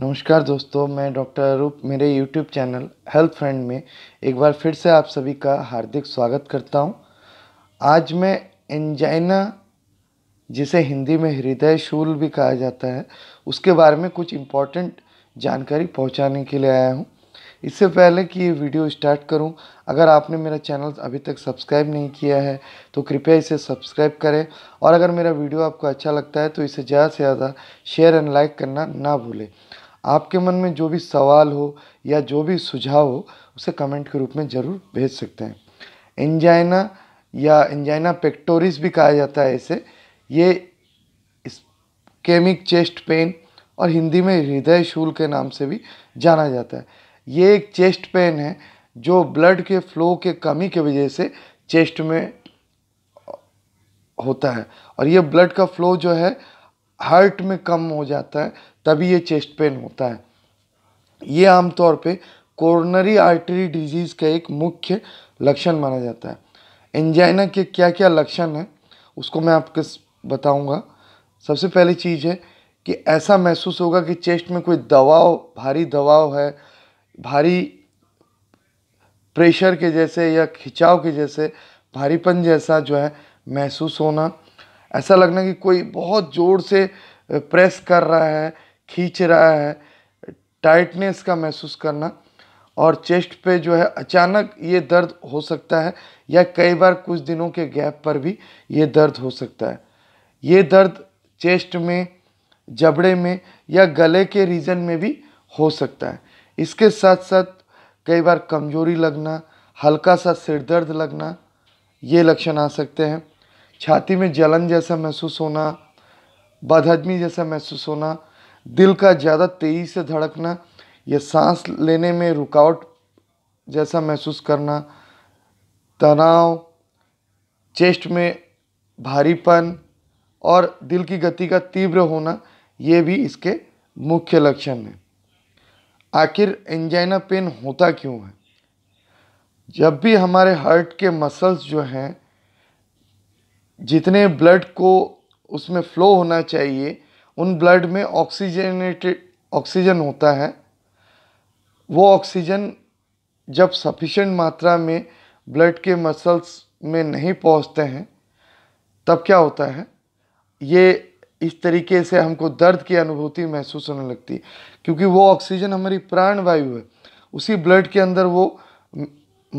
नमस्कार दोस्तों मैं डॉक्टर अरूप मेरे यूट्यूब चैनल हेल्थ फ्रेंड में एक बार फिर से आप सभी का हार्दिक स्वागत करता हूं। आज मैं एंजाइना जिसे हिंदी में हृदय शूल भी कहा जाता है उसके बारे में कुछ इम्पोर्टेंट जानकारी पहुंचाने के लिए आया हूं। इससे पहले कि ये वीडियो स्टार्ट करूं, अगर आपने मेरा चैनल अभी तक सब्सक्राइब नहीं किया है तो कृपया इसे सब्सक्राइब करें और अगर मेरा वीडियो आपको अच्छा लगता है तो इसे ज़्यादा से ज़्यादा शेयर एंड लाइक करना ना भूलें आपके मन में जो भी सवाल हो या जो भी सुझाव हो उसे कमेंट के रूप में ज़रूर भेज सकते हैं एंजाइना या एंजाइना पेक्टोरिस भी कहा जाता है इसे ये केमिक चेस्ट पेन और हिंदी में हृदय शूल के नाम से भी जाना जाता है ये एक चेस्ट पेन है जो ब्लड के फ्लो के कमी के वजह से चेस्ट में होता है और ये ब्लड का फ्लो जो है हार्ट में कम हो जाता है तभी ये चेस्ट पेन होता है ये आमतौर पे कोरोनरी आर्टरी डिजीज़ का एक मुख्य लक्षण माना जाता है एंजाइना के क्या क्या लक्षण हैं उसको मैं आपके बताऊंगा सबसे पहली चीज़ है कि ऐसा महसूस होगा कि चेस्ट में कोई दबाव भारी दबाव है भारी प्रेशर के जैसे या खिंचाव के जैसे भारीपन जैसा जो है महसूस होना ऐसा लगना कि कोई बहुत ज़ोर से प्रेस कर रहा है खींच रहा है टाइटनेस का महसूस करना और चेस्ट पे जो है अचानक ये दर्द हो सकता है या कई बार कुछ दिनों के गैप पर भी ये दर्द हो सकता है ये दर्द चेस्ट में जबड़े में या गले के रीजन में भी हो सकता है इसके साथ साथ कई बार कमजोरी लगना हल्का सा सिर दर्द लगना ये लक्षण आ सकते हैं छाती में जलन जैसा महसूस होना बदहजमी जैसा महसूस होना दिल का ज़्यादा तेज़ी से धड़कना या सांस लेने में रुकावट जैसा महसूस करना तनाव चेस्ट में भारीपन और दिल की गति का तीव्र होना ये भी इसके मुख्य लक्षण हैं आखिर एंजाइना पेन होता क्यों है जब भी हमारे हार्ट के मसल्स जो हैं जितने ब्लड को उसमें फ्लो होना चाहिए उन ब्लड में ऑक्सीजनेटेड ऑक्सीजन होता है वो ऑक्सीजन जब सफिशेंट मात्रा में ब्लड के मसल्स में नहीं पहुंचते हैं तब क्या होता है ये इस तरीके से हमको दर्द की अनुभूति महसूस होने लगती है क्योंकि वो ऑक्सीजन हमारी प्राण वायु है उसी ब्लड के अंदर वो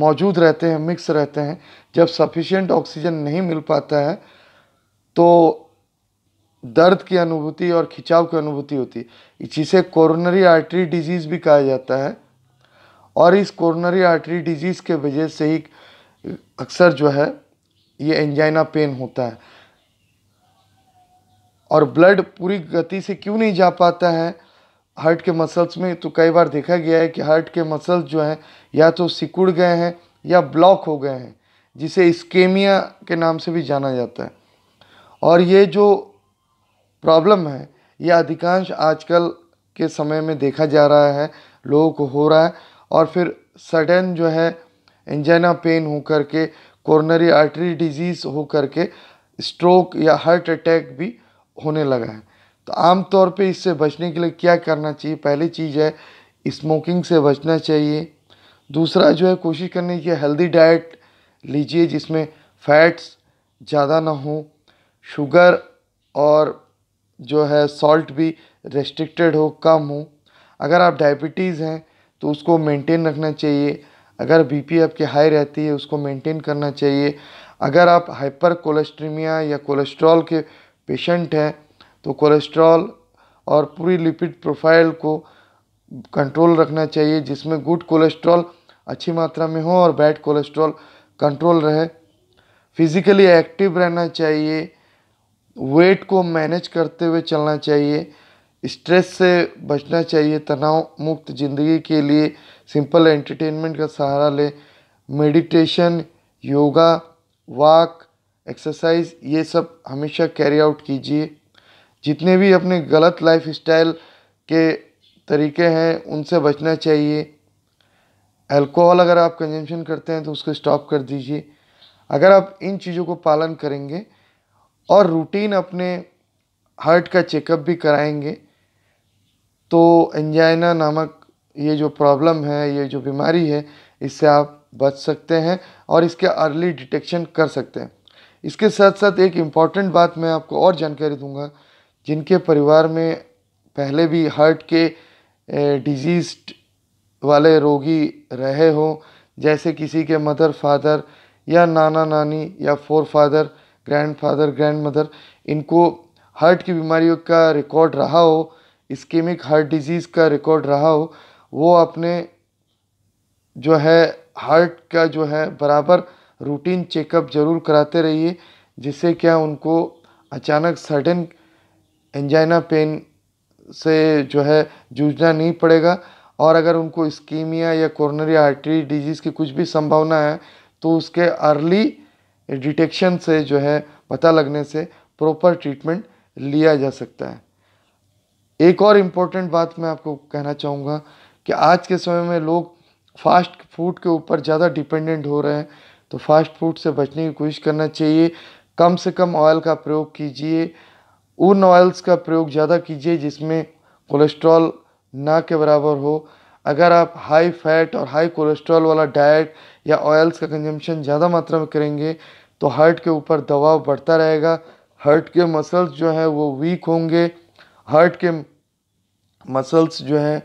मौजूद रहते हैं मिक्स रहते हैं जब सफिशिएंट ऑक्सीजन नहीं मिल पाता है तो दर्द की अनुभूति और खिंचाव की अनुभूति होती है जिसे कोरोनरी आर्टरी डिजीज़ भी कहा जाता है और इस कोरोनरी आर्टरी डिजीज़ के वजह से ही अक्सर जो है ये एंजाइना पेन होता है और ब्लड पूरी गति से क्यों नहीं जा पाता है हार्ट के मसल्स में तो कई बार देखा गया है कि हार्ट के मसल्स जो हैं या तो सिकुड़ गए हैं या ब्लॉक हो गए हैं जिसे इस्केमिया के नाम से भी जाना जाता है और ये जो प्रॉब्लम है ये अधिकांश आजकल के समय में देखा जा रहा है लोगों को हो रहा है और फिर सडन जो है इंजाना पेन हो कर के कोरोनरी आर्टरी डिजीज़ हो कर के स्ट्रोक या हार्ट अटैक भी होने लगा है तो आमतौर पे इससे बचने के लिए क्या करना चाहिए पहली चीज़ है स्मोकिंग से बचना चाहिए दूसरा जो है कोशिश करनी चाहिए हेल्दी डाइट लीजिए जिसमें फैट्स ज़्यादा ना हो शुगर और जो है सॉल्ट भी रेस्ट्रिक्टेड हो कम हो अगर आप डायबिटीज़ हैं तो उसको मेंटेन रखना चाहिए अगर बीपी आपकी हाई रहती है उसको मेंटेन करना चाहिए अगर आप हाइपर कोलेस्ट्रीमिया या कोलेस्ट्रॉल के पेशेंट हैं तो कोलेस्ट्रॉल और पूरी लिपिड प्रोफाइल को कंट्रोल रखना चाहिए जिसमें गुड कोलेस्ट्रॉल अच्छी मात्रा में हो और बैड कोलेस्ट्रॉल कंट्रोल रहे फिज़िकली एक्टिव रहना चाहिए वेट को मैनेज करते हुए चलना चाहिए स्ट्रेस से बचना चाहिए तनाव मुक्त ज़िंदगी के लिए सिंपल एंटरटेनमेंट का सहारा लें मेडिटेशन योगा वॉक एक्सरसाइज ये सब हमेशा कैरी आउट कीजिए जितने भी अपने गलत लाइफ स्टाइल के तरीके हैं उनसे बचना चाहिए अल्कोहल अगर आप कंजम्पशन करते हैं तो उसको स्टॉप कर दीजिए अगर आप इन चीज़ों को पालन करेंगे और रूटीन अपने हार्ट का चेकअप भी कराएंगे तो एंजाइना नामक ये जो प्रॉब्लम है ये जो बीमारी है इससे आप बच सकते हैं और इसके अर्ली डिटेक्शन कर सकते हैं इसके साथ साथ एक इम्पॉर्टेंट बात मैं आपको और जानकारी दूंगा जिनके परिवार में पहले भी हार्ट के डिजीज वाले रोगी रहे हों जैसे किसी के मदर फादर या नाना नानी या forefather grandfather grandmother इनको हार्ट की बीमारियों का रिकॉर्ड रहा हो इस्केमिक हार्ट डिजीज़ का रिकॉर्ड रहा हो वो अपने जो है हार्ट का जो है बराबर रूटीन चेकअप ज़रूर कराते रहिए जिससे क्या उनको अचानक सडन एंजाइना पेन से जो है जूझना नहीं पड़ेगा और अगर उनको स्कीमिया या कोरोनरी आर्टरी डिजीज़ की कुछ भी संभावना है तो उसके अर्ली डिटेक्शन से जो है पता लगने से प्रॉपर ट्रीटमेंट लिया जा सकता है एक और इम्पोर्टेंट बात मैं आपको कहना चाहूँगा कि आज के समय में लोग फास्ट फूड के ऊपर ज़्यादा डिपेंडेंट हो रहे हैं तो फास्ट फूड से बचने की कोशिश करना चाहिए कम से कम ऑयल का प्रयोग कीजिए उन ऑयल्स का प्रयोग ज़्यादा कीजिए जिसमें कोलेस्ट्रॉल ना के बराबर हो अगर आप हाई फैट और हाई कोलेस्ट्रॉल वाला डाइट या ऑयल्स का कंजम्पशन ज़्यादा मात्रा में करेंगे तो हार्ट के ऊपर दबाव बढ़ता रहेगा हार्ट के मसल्स जो हैं वो वीक होंगे हार्ट के मसल्स जो हैं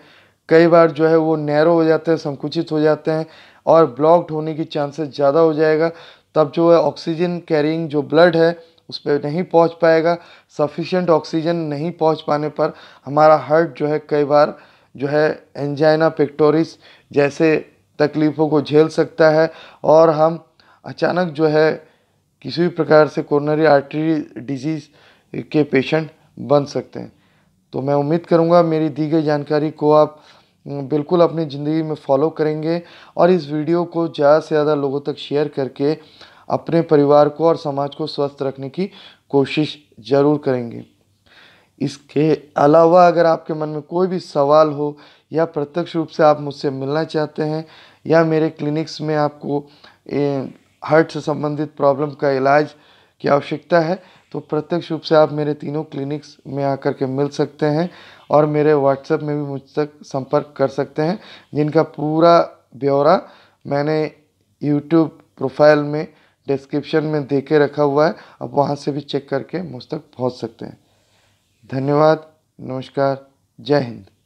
कई बार जो है वो नैरो हो जाते हैं संकुचित हो जाते हैं और ब्लॉक्ड होने की चांसेस ज़्यादा हो जाएगा तब जो है ऑक्सीजन कैरिंग जो ब्लड है उस पर नहीं पहुंच पाएगा सफिशेंट ऑक्सीजन नहीं पहुंच पाने पर हमारा हार्ट जो है कई बार जो है एंजाइना पेक्टोरिस जैसे तकलीफ़ों को झेल सकता है और हम अचानक जो है किसी भी प्रकार से कोरोनरी आर्टरी डिजीज़ के पेशेंट बन सकते हैं तो मैं उम्मीद करूंगा मेरी दी गई जानकारी को आप बिल्कुल अपनी ज़िंदगी में फॉलो करेंगे और इस वीडियो को ज़्यादा से ज़्यादा लोगों तक शेयर करके अपने परिवार को और समाज को स्वस्थ रखने की कोशिश ज़रूर करेंगे इसके अलावा अगर आपके मन में कोई भी सवाल हो या प्रत्यक्ष रूप से आप मुझसे मिलना चाहते हैं या मेरे क्लिनिक्स में आपको हार्ट से संबंधित प्रॉब्लम का इलाज की आवश्यकता है तो प्रत्यक्ष रूप से आप मेरे तीनों क्लिनिक्स में आकर के मिल सकते हैं और मेरे व्हाट्सएप में भी मुझ तक संपर्क कर सकते हैं जिनका पूरा ब्यौरा मैंने यूट्यूब प्रोफाइल में डिस्क्रिप्शन में दे के रखा हुआ है आप वहाँ से भी चेक करके मुझ तक पहुँच सकते हैं धन्यवाद नमस्कार जय हिंद